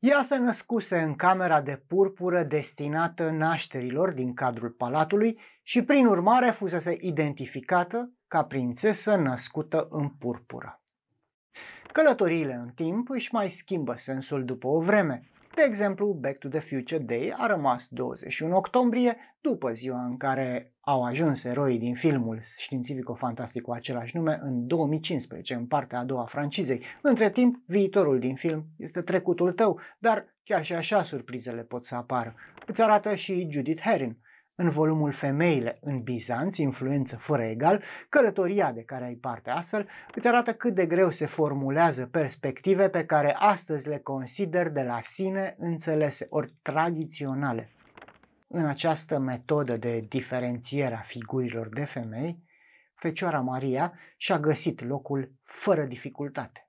Ea se născuse în camera de purpură destinată nașterilor din cadrul palatului și prin urmare fusese identificată ca prințesă născută în purpură. Călătoriile în timp își mai schimbă sensul după o vreme. De exemplu, Back to the Future Day a rămas 21 octombrie după ziua în care au ajuns eroii din filmul științifico-fantastic cu același nume în 2015, în partea a doua a francizei. Între timp, viitorul din film este trecutul tău, dar chiar și așa surprizele pot să apară. Îți arată și Judith Herring. În volumul Femeile în Bizanț, influență fără egal, călătoria de care ai parte astfel îți arată cât de greu se formulează perspective pe care astăzi le consider de la sine înțelese, ori tradiționale. În această metodă de diferențiere a figurilor de femei, Fecioara Maria și-a găsit locul fără dificultate.